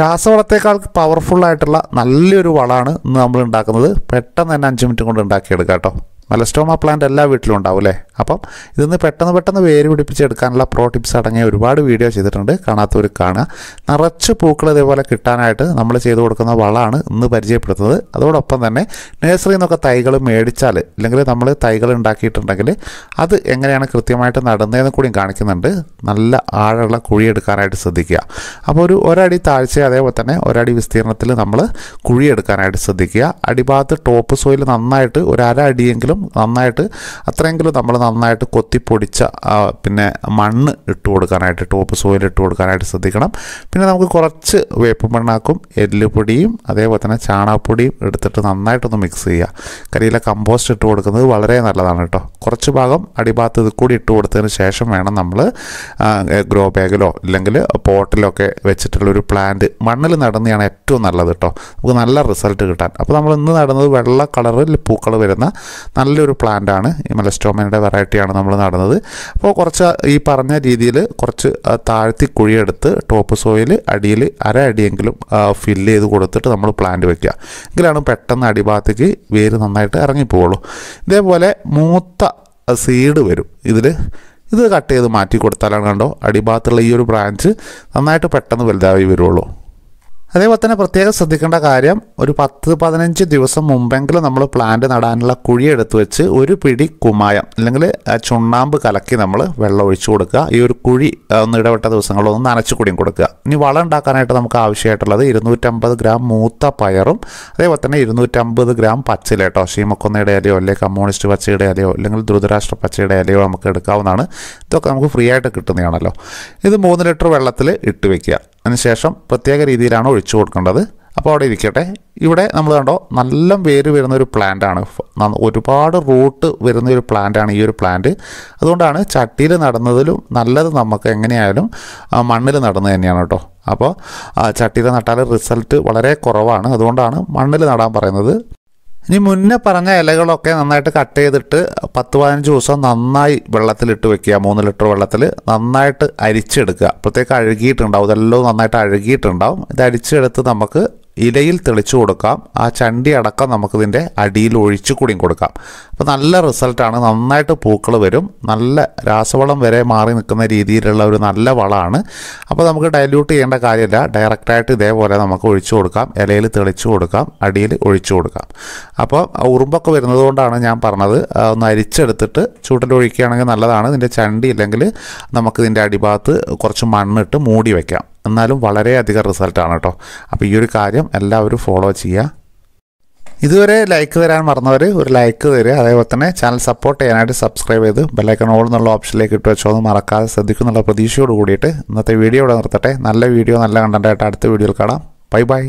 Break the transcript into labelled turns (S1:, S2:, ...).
S1: രാസവളത്തേക്കാൾ പവർഫുള്ളായിട്ടുള്ള നല്ലൊരു വളമാണ് ഇന്ന് നമ്മൾ ഉണ്ടാക്കുന്നത് പെട്ടെന്ന് തന്നെ അഞ്ച് മിനിറ്റ് കൊണ്ട് ഉണ്ടാക്കിയെടുക്കാം കേട്ടോ മലസ്റ്റോമ പ്ലാന്റ് എല്ലാ വീട്ടിലും ഉണ്ടാവും അല്ലേ അപ്പം ഇതൊന്ന് പെട്ടെന്ന് പെട്ടെന്ന് വേര് പിടിപ്പിച്ചെടുക്കാനുള്ള പ്രോ ടിപ്സ് അടങ്ങിയ ഒരുപാട് വീഡിയോ ചെയ്തിട്ടുണ്ട് കാണാത്തവർ കാണുക നിറച്ച് പൂക്കൾ ഇതേപോലെ കിട്ടാനായിട്ട് നമ്മൾ ചെയ്തു കൊടുക്കുന്ന വളമാണ് ഇന്ന് പരിചയപ്പെടുത്തുന്നത് അതോടൊപ്പം തന്നെ നേഴ്സറിയിൽ നിന്നൊക്കെ തൈകൾ മേടിച്ചാൽ അല്ലെങ്കിൽ നമ്മൾ തൈകൾ ഉണ്ടാക്കിയിട്ടുണ്ടെങ്കിൽ അത് എങ്ങനെയാണ് കൃത്യമായിട്ട് നടന്നതെന്ന് കൂടിയും കാണിക്കുന്നുണ്ട് നല്ല ആഴമുള്ള കുഴിയെടുക്കാനായിട്ട് ശ്രദ്ധിക്കുക അപ്പോൾ ഒരു ഒരടി താഴ്ച അതേപോലെ തന്നെ ഒരടി വിസ്തീർണത്തിൽ നമ്മൾ കുഴിയെടുക്കാനായിട്ട് ശ്രദ്ധിക്കുക അടിഭാഗത്ത് ടോപ്പ് സോയിൽ നന്നായിട്ട് ഒരു അര അടിയെങ്കിലും ആണെങ്കിലും നന്നായിട്ട് അത്രയെങ്കിലും നമ്മൾ നന്നായിട്ട് കൊത്തിപ്പൊടിച്ച പിന്നെ മണ്ണ് ഇട്ട് കൊടുക്കാനായിട്ട് ടോപ്പ് സോയിൽ ഇട്ട് കൊടുക്കാനായിട്ട് ശ്രദ്ധിക്കണം പിന്നെ നമുക്ക് കുറച്ച് വേപ്പ് മണ്ണാക്കും എല്ലുപൊടിയും അതേപോലെ തന്നെ ചാണകപ്പൊടിയും എടുത്തിട്ട് നന്നായിട്ടൊന്ന് മിക്സ് ചെയ്യുക കരിയിലെ കമ്പോസ്റ്റ് ഇട്ട് കൊടുക്കുന്നത് വളരെ നല്ലതാണ് കേട്ടോ കുറച്ച് ഭാഗം അടിഭാഗത്ത് ഇത് കൂടി ഇട്ട് കൊടുത്തതിന് ശേഷം വേണം നമ്മൾ ഗ്രോ ബാഗിലോ അല്ലെങ്കിൽ പോട്ടിലൊക്കെ വെച്ചിട്ടുള്ള ഒരു പ്ലാന്റ് മണ്ണിൽ നടന്നതാണ് ഏറ്റവും നല്ലത് കേട്ടോ നമുക്ക് നല്ല റിസൾട്ട് കിട്ടാൻ അപ്പോൾ നമ്മൾ ഇന്ന് നടുന്നത് വെള്ള കളറിൽ പൂക്കൾ വരുന്ന നല്ലൊരു പ്ലാന്റാണ് ഈ മലസ്റ്റോമയുടെ വെറൈറ്റിയാണ് നമ്മൾ നടന്നത് അപ്പോൾ കുറച്ച് ഈ പറഞ്ഞ രീതിയിൽ കുറച്ച് താഴ്ത്തി കുഴിയെടുത്ത് ടോപ്പ് സോയിൽ അടിയിൽ അര അടിയെങ്കിലും ഫില്ല് ചെയ്ത് കൊടുത്തിട്ട് നമ്മൾ പ്ലാന്റ് വെക്കുക എങ്കിലാണ് പെട്ടെന്ന് അടിഭാഗത്തേക്ക് വേര് നന്നായിട്ട് ഇറങ്ങിപ്പോളൂ ഇതേപോലെ മൂത്ത സീഡ് വരും ഇതിൽ ഇത് കട്ട് ചെയ്ത് മാറ്റി കൊടുത്താലാണ് കണ്ടോ അടിഭാഗത്തുള്ള ഈ ഒരു ബ്രാഞ്ച് നന്നായിട്ട് പെട്ടെന്ന് വലുതായി വരുള്ളൂ അതേപോലെ തന്നെ പ്രത്യേകം ശ്രദ്ധിക്കേണ്ട കാര്യം ഒരു പത്ത് പതിനഞ്ച് ദിവസം മുമ്പെങ്കിലും നമ്മൾ പ്ലാന്റ് നടാനുള്ള കുഴി എടുത്ത് വെച്ച് ഒരു പിടി കുമായം അല്ലെങ്കിൽ ചുണ്ണാമ്പ് കലക്കി നമ്മൾ വെള്ളം ഒഴിച്ചു കൊടുക്കുക ഈ ഒരു കുഴി ഒന്ന് ഇടപെട്ട ദിവസങ്ങളൊന്ന് നനച്ചു കുടിയും കൊടുക്കുക ഇനി വളം ഉണ്ടാക്കാനായിട്ട് നമുക്ക് ആവശ്യമായിട്ടുള്ളത് ഇരുന്നൂറ്റമ്പത് ഗ്രാം മൂത്ത പയറും അതേപോലെ തന്നെ ഇരുന്നൂറ്റമ്പത് ഗ്രാം പച്ചില കേട്ടോ ഷീമക്കൊന്നയുടെ ഇലയോ അല്ലെങ്കിൽ കമ്മ്യൂണിസ്റ്റ് പച്ചയുടെ ഇലയോ അല്ലെങ്കിൽ ധ്രുതരാഷ്ട്ര പച്ചയുടെ ഇലയോ നമുക്ക് എടുക്കാവുന്നതാണ് ഇതൊക്കെ നമുക്ക് ഫ്രീ ആയിട്ട് കിട്ടുന്നതാണല്ലോ ഇത് മൂന്ന് ലിറ്റർ വെള്ളത്തിൽ ഇട്ട് വയ്ക്കുക അതിനുശേഷം പ്രത്യേക രീതിയിലാണ് ഒഴിച്ചു കൊടുക്കേണ്ടത് അപ്പോൾ അവിടെ ഇരിക്കട്ടെ ഇവിടെ നമ്മൾ കണ്ടോ നല്ല വേര് വരുന്ന ഒരു പ്ലാന്റ് ആണ് ഒരുപാട് റൂട്ട് വരുന്ന ഒരു പ്ലാന്റ് ആണ് ഈ ഒരു പ്ലാന്റ് അതുകൊണ്ടാണ് ചട്ടിയിൽ നടന്നതിലും നല്ലത് നമുക്ക് എങ്ങനെയായാലും മണ്ണിൽ നടന്നത് തന്നെയാണ് കേട്ടോ അപ്പോൾ ചട്ടിയിൽ നട്ടാൽ റിസൾട്ട് വളരെ കുറവാണ് അതുകൊണ്ടാണ് മണ്ണിൽ നടാൻ പറയുന്നത് ഇനി മുന്നേ പറഞ്ഞ ഇലകളൊക്കെ നന്നായിട്ട് കട്ട് ചെയ്തിട്ട് പത്ത് പതിനഞ്ച് ദിവസം നന്നായി വെള്ളത്തിലിട്ട് വെക്കുക മൂന്ന് ലിറ്റർ വെള്ളത്തിൽ നന്നായിട്ട് അരിച്ചെടുക്കുക അപ്പോഴത്തേക്ക് അഴുകിയിട്ടുണ്ടാവും ഇതെല്ലാം നന്നായിട്ട് അഴുകിയിട്ടുണ്ടാവും ഇത് അരിച്ചെടുത്ത് നമുക്ക് ഇലയിൽ തെളിച്ചു കൊടുക്കാം ആ ചണ്ടി അടക്കം നമുക്കിതിൻ്റെ അടിയിൽ ഒഴിച്ചു കൂടിയും കൊടുക്കാം അപ്പോൾ നല്ല റിസൾട്ടാണ് നന്നായിട്ട് പൂക്കൾ വരും നല്ല രാസവളം വരെ മാറി നിൽക്കുന്ന രീതിയിലുള്ള ഒരു നല്ല വളമാണ് അപ്പോൾ നമുക്ക് ഡൈല്യൂട്ട് ചെയ്യേണ്ട കാര്യമില്ല ഡയറക്റ്റായിട്ട് ഇതേപോലെ നമുക്ക് ഒഴിച്ചു കൊടുക്കാം ഇലയിൽ തെളിച്ചു കൊടുക്കാം അടിയിൽ ഒഴിച്ചു കൊടുക്കാം അപ്പോൾ ഉറുമ്പൊക്കെ വരുന്നത് കൊണ്ടാണ് ഞാൻ പറഞ്ഞത് ഒന്ന് അരിച്ചെടുത്തിട്ട് ചൂട്ടിലൊഴിക്കുകയാണെങ്കിൽ നല്ലതാണ് ഇതിൻ്റെ ചണ്ടി ഇല്ലെങ്കിൽ നമുക്കിതിൻ്റെ അടിഭാഗത്ത് കുറച്ച് മണ്ണിട്ട് മൂടി വയ്ക്കാം എന്നാലും വളരെയധികം റിസൾട്ടാണ് കേട്ടോ അപ്പോൾ ഈ ഒരു കാര്യം എല്ലാവരും ഫോളോ ചെയ്യുക ഇതുവരെ ലൈക്ക് തരാൻ മറന്നവർ ഒരു ലൈക്ക് തരിക അതേപോലെ തന്നെ ചാനൽ സപ്പോർട്ട് ചെയ്യാനായിട്ട് സബ്സ്ക്രൈബ് ചെയ്ത് ബെല്ലൈക്കൺ ഓൾ എന്നുള്ള ഓപ്ഷനിലേക്ക് ഇട്ട് വെച്ചോ എന്ന് മറക്കാതെ ശ്രദ്ധിക്കുന്നുള്ള പ്രതീക്ഷയോട് കൂടിയിട്ട് ഇന്നത്തെ വീഡിയോ ഇവിടെ നിർത്തട്ടെ നല്ല വീഡിയോ നല്ല കണ്ടൻ്റായിട്ട് അടുത്ത വീഡിയോയിൽ കാണാം ബൈ ബൈ